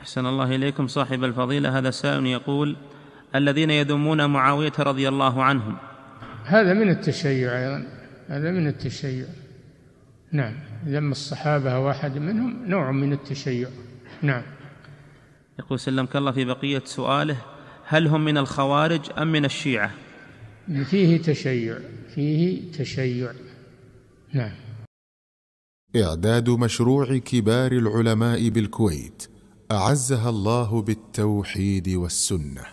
أحسن الله إليكم صاحب الفضيلة هذا سائل يقول الذين يذمون معاوية رضي الله عنهم هذا من التشيع أيضا هذا من التشيع نعم ذم الصحابة واحد منهم نوع من التشيع نعم يقول سلمك الله في بقية سؤاله هل هم من الخوارج أم من الشيعة فيه تشيع فيه تشيع نعم إعداد مشروع كبار العلماء بالكويت اعزها الله بالتوحيد والسنه